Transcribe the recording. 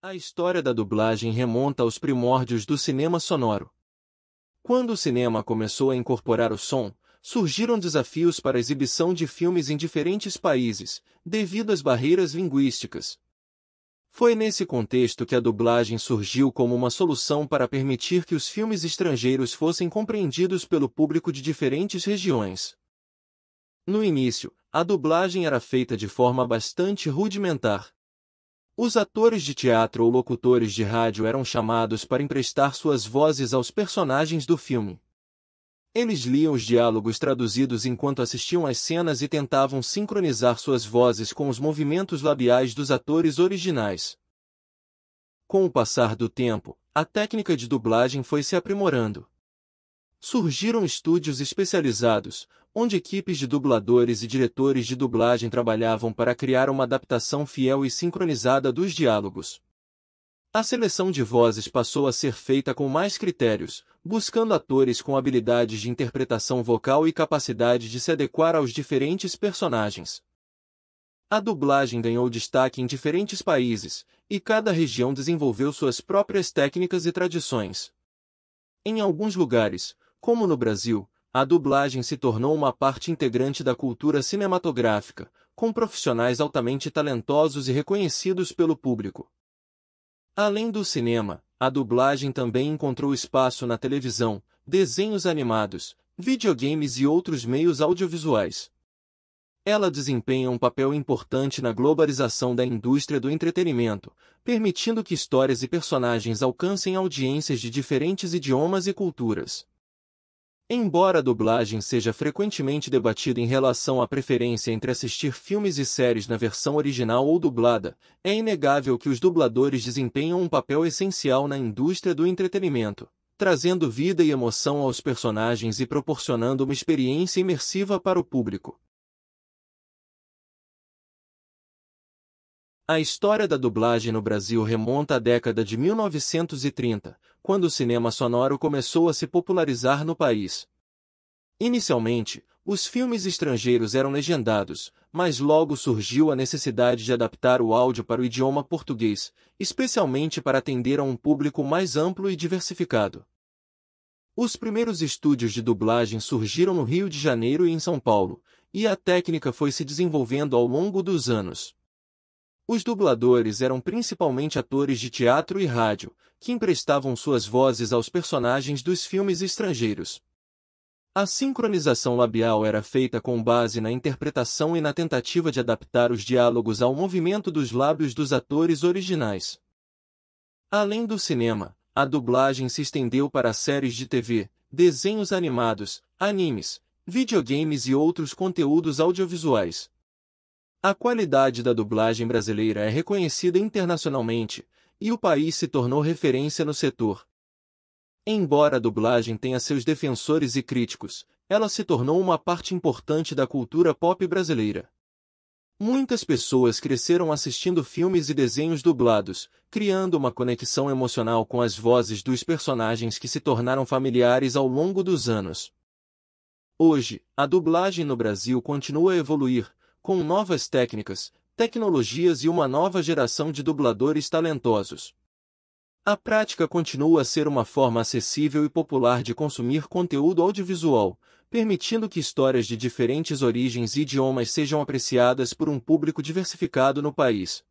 A história da dublagem remonta aos primórdios do cinema sonoro. Quando o cinema começou a incorporar o som, surgiram desafios para a exibição de filmes em diferentes países, devido às barreiras linguísticas. Foi nesse contexto que a dublagem surgiu como uma solução para permitir que os filmes estrangeiros fossem compreendidos pelo público de diferentes regiões. No início, a dublagem era feita de forma bastante rudimentar, os atores de teatro ou locutores de rádio eram chamados para emprestar suas vozes aos personagens do filme. Eles liam os diálogos traduzidos enquanto assistiam às cenas e tentavam sincronizar suas vozes com os movimentos labiais dos atores originais. Com o passar do tempo, a técnica de dublagem foi se aprimorando. Surgiram estúdios especializados, onde equipes de dubladores e diretores de dublagem trabalhavam para criar uma adaptação fiel e sincronizada dos diálogos. A seleção de vozes passou a ser feita com mais critérios, buscando atores com habilidades de interpretação vocal e capacidade de se adequar aos diferentes personagens. A dublagem ganhou destaque em diferentes países, e cada região desenvolveu suas próprias técnicas e tradições. Em alguns lugares, como no Brasil, a dublagem se tornou uma parte integrante da cultura cinematográfica, com profissionais altamente talentosos e reconhecidos pelo público. Além do cinema, a dublagem também encontrou espaço na televisão, desenhos animados, videogames e outros meios audiovisuais. Ela desempenha um papel importante na globalização da indústria do entretenimento, permitindo que histórias e personagens alcancem audiências de diferentes idiomas e culturas. Embora a dublagem seja frequentemente debatida em relação à preferência entre assistir filmes e séries na versão original ou dublada, é inegável que os dubladores desempenham um papel essencial na indústria do entretenimento, trazendo vida e emoção aos personagens e proporcionando uma experiência imersiva para o público. A história da dublagem no Brasil remonta à década de 1930, quando o cinema sonoro começou a se popularizar no país. Inicialmente, os filmes estrangeiros eram legendados, mas logo surgiu a necessidade de adaptar o áudio para o idioma português, especialmente para atender a um público mais amplo e diversificado. Os primeiros estúdios de dublagem surgiram no Rio de Janeiro e em São Paulo, e a técnica foi se desenvolvendo ao longo dos anos. Os dubladores eram principalmente atores de teatro e rádio, que emprestavam suas vozes aos personagens dos filmes estrangeiros. A sincronização labial era feita com base na interpretação e na tentativa de adaptar os diálogos ao movimento dos lábios dos atores originais. Além do cinema, a dublagem se estendeu para séries de TV, desenhos animados, animes, videogames e outros conteúdos audiovisuais. A qualidade da dublagem brasileira é reconhecida internacionalmente, e o país se tornou referência no setor. Embora a dublagem tenha seus defensores e críticos, ela se tornou uma parte importante da cultura pop brasileira. Muitas pessoas cresceram assistindo filmes e desenhos dublados, criando uma conexão emocional com as vozes dos personagens que se tornaram familiares ao longo dos anos. Hoje, a dublagem no Brasil continua a evoluir, com novas técnicas, tecnologias e uma nova geração de dubladores talentosos. A prática continua a ser uma forma acessível e popular de consumir conteúdo audiovisual, permitindo que histórias de diferentes origens e idiomas sejam apreciadas por um público diversificado no país.